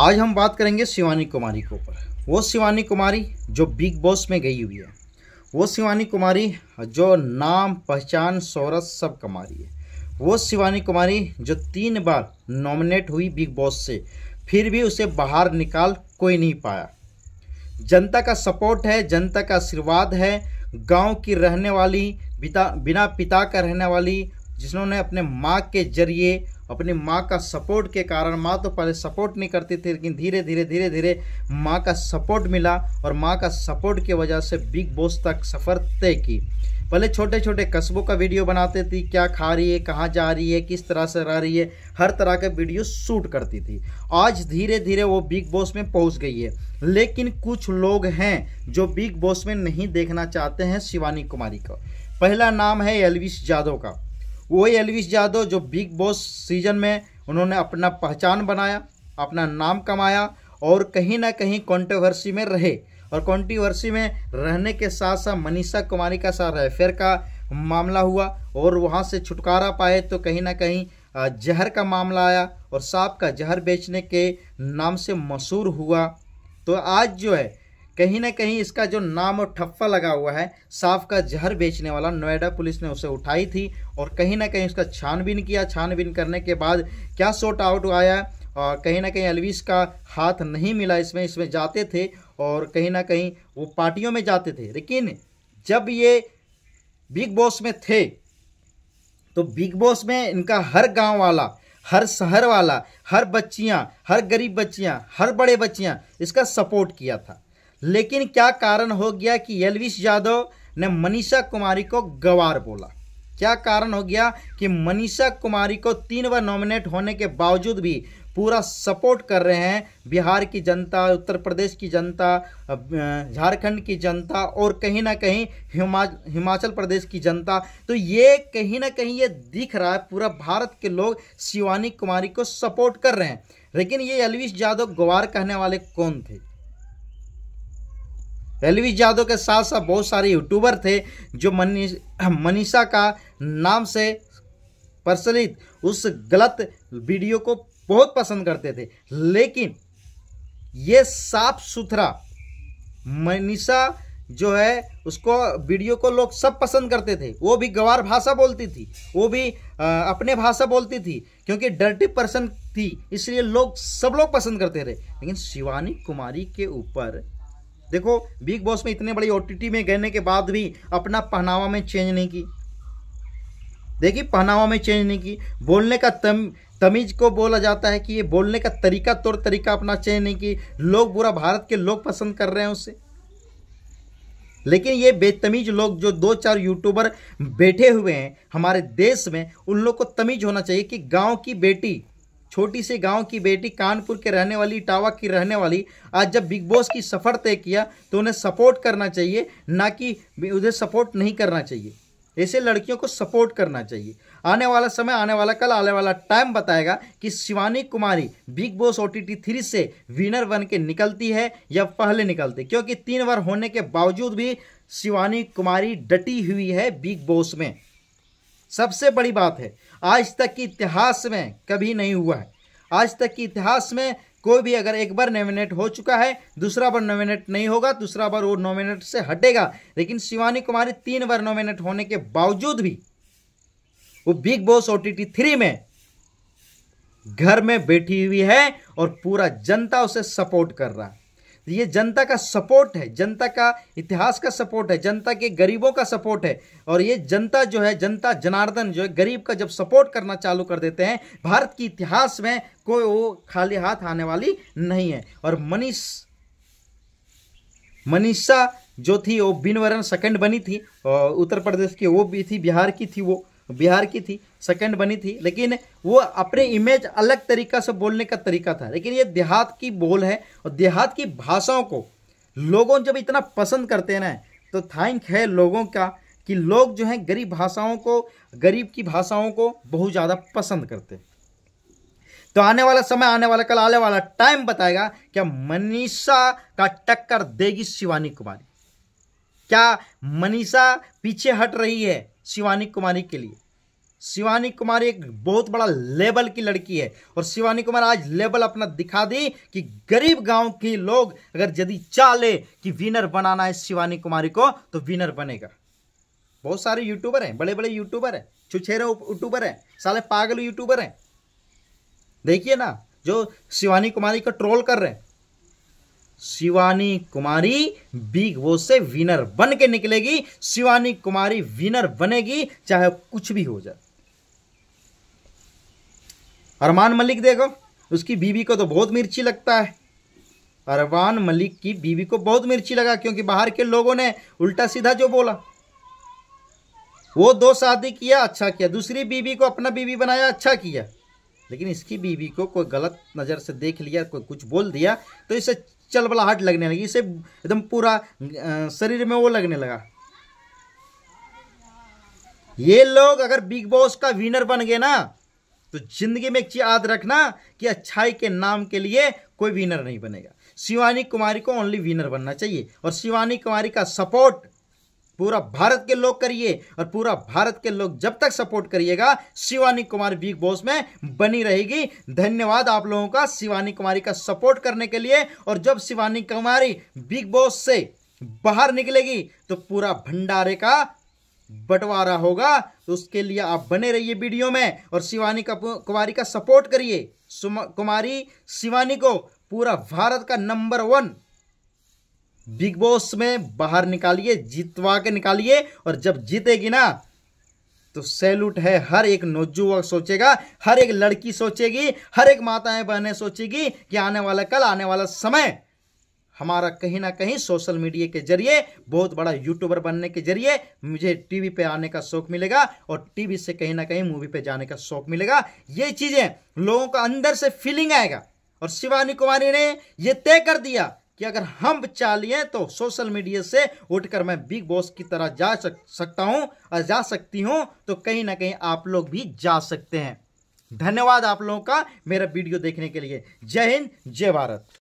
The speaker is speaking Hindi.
आज हम बात करेंगे शिवानी कुमारी के ऊपर वो शिवानी कुमारी जो बिग बॉस में गई हुई है वो शिवानी कुमारी जो नाम पहचान शहरत सब कमा रही है वो शिवानी कुमारी जो तीन बार नॉमिनेट हुई बिग बॉस से फिर भी उसे बाहर निकाल कोई नहीं पाया जनता का सपोर्ट है जनता का आशीर्वाद है गांव की रहने वाली बिना पिता का रहने वाली जिन्होंने अपने माँ के जरिए अपनी माँ का सपोर्ट के कारण माँ तो पहले सपोर्ट नहीं करती थी लेकिन धीरे धीरे धीरे धीरे माँ का सपोर्ट मिला और माँ का सपोर्ट की वजह से बिग बॉस तक सफ़र तय की पहले छोटे छोटे कस्बों का वीडियो बनाते थी क्या खा रही है कहाँ जा रही है किस तरह से रह रही है हर तरह का वीडियो शूट करती थी आज धीरे धीरे वो बिग बॉस में पहुँच गई है लेकिन कुछ लोग हैं जो बिग बॉस में नहीं देखना चाहते हैं शिवानी कुमारी को पहला नाम है एलविस यादव का वही एलविस यादव जो बिग बॉस सीजन में उन्होंने अपना पहचान बनाया अपना नाम कमाया और कहीं ना कहीं कॉन्ट्रोवर्सी में रहे और कॉन्ट्रोवर्सी में रहने के साथ साथ मनीषा कुमारी का साथ रेफेयर का मामला हुआ और वहाँ से छुटकारा पाए तो कहीं ना कहीं जहर का मामला आया और सांप का जहर बेचने के नाम से मशहूर हुआ तो आज जो है कहीं ना कहीं इसका जो नाम और ठप्पा लगा हुआ है साफ का जहर बेचने वाला नोएडा पुलिस ने उसे उठाई थी और कहीं ना कहीं उसका छानबीन किया छानबीन करने के बाद क्या शॉर्ट आउट आया और कहीं ना कहीं अलविस का हाथ नहीं मिला इसमें इसमें जाते थे और कहीं ना कहीं वो पार्टियों में जाते थे लेकिन जब ये बिग बॉस में थे तो बिग बॉस में इनका हर गांव वाला हर शहर वाला हर बच्चियां हर गरीब बच्चियां हर बड़े बच्चियां इसका सपोर्ट किया था लेकिन क्या कारण हो गया कि एलविस यादव ने मनीषा कुमारी को गवार बोला क्या कारण हो गया कि मनीषा कुमारी को तीन बार नॉमिनेट होने के बावजूद भी पूरा सपोर्ट कर रहे हैं बिहार की जनता उत्तर प्रदेश की जनता झारखंड की जनता और कहीं ना कहीं हिमा हिमाचल प्रदेश की जनता तो ये कहीं ना कहीं ये दिख रहा है पूरा भारत के लोग शिवानी कुमारी को सपोर्ट कर रहे हैं लेकिन ये अलविश यादव गवार कहने वाले कौन थे एलवी यादव के साथ साथ बहुत सारे यूट्यूबर थे जो मनीष मनीषा का नाम से प्रचलित उस गलत वीडियो को बहुत पसंद करते थे लेकिन ये साफ सुथरा मनीषा जो है उसको वीडियो को लोग सब पसंद करते थे वो भी गवार भाषा बोलती थी वो भी आ, अपने भाषा बोलती थी क्योंकि डर्टी पर्सन थी इसलिए लोग सब लोग पसंद करते थे लेकिन शिवानी कुमारी के ऊपर देखो बिग बॉस में इतने बड़ी ओटीटी में गहने के बाद भी अपना पहनावा में चेंज नहीं की देखिए पहनावा में चेंज नहीं की बोलने का तम तमीज को बोला जाता है कि ये बोलने का तरीका तौर तरीका अपना चेंज नहीं की लोग पूरा भारत के लोग पसंद कर रहे हैं उससे लेकिन ये बेतमीज लोग जो दो चार यूट्यूबर बैठे हुए हैं हमारे देश में उन लोग को तमीज होना चाहिए कि गांव की बेटी छोटी से गांव की बेटी कानपुर के रहने वाली इटावा की रहने वाली आज जब बिग बॉस की सफ़र तय किया तो उन्हें सपोर्ट करना चाहिए ना कि उन्हें सपोर्ट नहीं करना चाहिए ऐसे लड़कियों को सपोर्ट करना चाहिए आने वाला समय आने वाला कल आने वाला टाइम बताएगा कि Shivani Kumari big boss O T T three से विनर बन के निकलती है या पहले निकलती क्योंकि तीन बार होने के बावजूद भी शिवानी कुमारी डटी हुई है बिग बॉस में सबसे बड़ी बात है आज तक की इतिहास में कभी नहीं हुआ है आज तक की इतिहास में कोई भी अगर एक बार नॉमिनेट हो चुका है दूसरा बार नॉमिनेट नहीं होगा दूसरा बार वो नॉमिनेट से हटेगा लेकिन शिवानी कुमारी तीन बार नॉमिनेट होने के बावजूद भी वो big boss O T three में घर में बैठी हुई है और पूरा जनता उसे सपोर्ट कर रहा है तो ये जनता का सपोर्ट है जनता का इतिहास का सपोर्ट है जनता के गरीबों का सपोर्ट है और ये जनता जो है जनता जनार्दन जो है गरीब का जब सपोर्ट करना चालू कर देते हैं भारत की इतिहास में कोई वो खाली हाथ आने वाली नहीं है और मनीष मनीषा जो थी वो बिनवरण सेकंड बनी थी उत्तर प्रदेश की वो भी थी बिहार की थी वो बिहार की थी सेकंड बनी थी लेकिन वो अपने इमेज अलग तरीका से बोलने का तरीका था लेकिन ये देहात की बोल है और देहात की भाषाओं को लोगों जब इतना पसंद करते हैं ना तो थैंक है लोगों का कि लोग जो हैं गरीब भाषाओं को गरीब की भाषाओं को बहुत ज़्यादा पसंद करते हैं तो आने वाला समय आने वाला कल आने वाला टाइम बताएगा क्या मनीषा का टक्कर देगी शिवानी कुमारी क्या मनीषा पीछे हट रही है शिवानी कुमारी के लिए शिवानी कुमारी एक बहुत बड़ा लेवल की लड़की है और शिवानी कुमार आज लेवल अपना दिखा दी कि गरीब गांव के लोग अगर यदि चाह ले कि विनर बनाना है शिवानी कुमारी को तो विनर बनेगा बहुत सारे यूट्यूबर हैं बड़े बड़े यूट्यूबर हैं छुछेरे यूट्यूबर हैं साले पागल यूट्यूबर हैं देखिए ना जो शिवानी कुमारी को ट्रोल कर रहे हैं शिवानी कुमारी बिग बॉस से विनर बन के निकलेगी शिवानी कुमारी विनर बनेगी चाहे कुछ भी हो जाए अरमान मलिक देखो उसकी बीवी को तो बहुत मिर्ची लगता है अरमान मलिक की बीवी को बहुत मिर्ची लगा क्योंकि बाहर के लोगों ने उल्टा सीधा जो बोला वो दो शादी किया अच्छा किया दूसरी बीवी को अपना बीवी बनाया अच्छा किया लेकिन इसकी बीवी को कोई गलत नज़र से देख लिया कोई कुछ बोल दिया तो इसे चलबलाहट लगने लगी इसे एकदम पूरा शरीर में वो लगने लगा ये लोग अगर बिग बॉस का विनर बन गए ना तो जिंदगी में एक चीज याद रखना कि अच्छाई के नाम के लिए कोई विनर नहीं बनेगा शिवानी कुमारी को ओनली विनर बनना चाहिए और शिवानी कुमारी का सपोर्ट पूरा भारत के लोग करिए और पूरा भारत के लोग जब तक सपोर्ट करिएगा शिवानी कुमारी बिग बॉस में बनी रहेगी धन्यवाद आप लोगों का शिवानी कुमारी का सपोर्ट करने के लिए और जब शिवानी कुमारी बिग बॉस से बाहर निकलेगी तो पूरा भंडारे का बंटवारा होगा तो उसके लिए आप बने रहिए वीडियो में और शिवानी कुमारी का सपोर्ट करिए कुमारी शिवानी को पूरा भारत का नंबर वन बिग बॉस में बाहर निकालिए जीतवा के निकालिए और जब जीतेगी ना तो सैल्यूट है हर एक नौजुवक सोचेगा हर एक लड़की सोचेगी हर एक माताएं बहनें सोचेगी कि आने वाला कल आने वाला समय हमारा कहीं ना कहीं सोशल मीडिया के जरिए बहुत बड़ा यूट्यूबर बनने के जरिए मुझे टीवी पे आने का शौक मिलेगा और टीवी से कहीं ना कहीं मूवी पे जाने का शौक मिलेगा ये चीज़ें लोगों का अंदर से फीलिंग आएगा और शिवानी कुमारी ने यह तय कर दिया कि अगर हम लिए तो सोशल मीडिया से उठकर मैं बिग बॉस की तरह जा सक, सकता हूँ और जा सकती हूँ तो कहीं ना कहीं आप लोग भी जा सकते हैं धन्यवाद आप लोगों का मेरा वीडियो देखने के लिए जय हिंद जय भारत